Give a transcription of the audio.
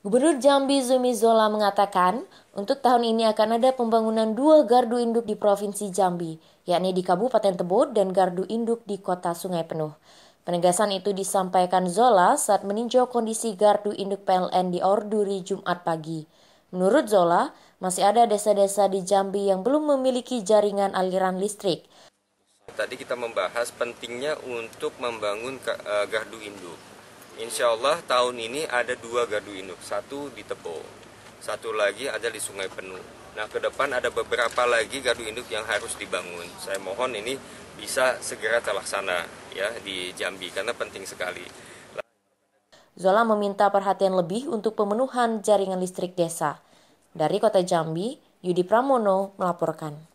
Gubernur Jambi Zumi Zola mengatakan, untuk tahun ini akan ada pembangunan dua gardu induk di Provinsi Jambi, yakni di Kabupaten Tebo dan gardu induk di Kota Sungai Penuh. Penegasan itu disampaikan Zola saat meninjau kondisi gardu induk PLN di Orduri Jumat pagi. Menurut Zola, masih ada desa-desa di Jambi yang belum memiliki jaringan aliran listrik. Tadi kita membahas pentingnya untuk membangun eh, gardu induk Insya Allah tahun ini ada dua gardu induk, satu di Tebo, satu lagi ada di Sungai Penuh. Nah ke depan ada beberapa lagi gardu induk yang harus dibangun. Saya mohon ini bisa segera terlaksana ya di Jambi karena penting sekali. Zola meminta perhatian lebih untuk pemenuhan jaringan listrik desa. Dari Kota Jambi, Yudi Pramono melaporkan.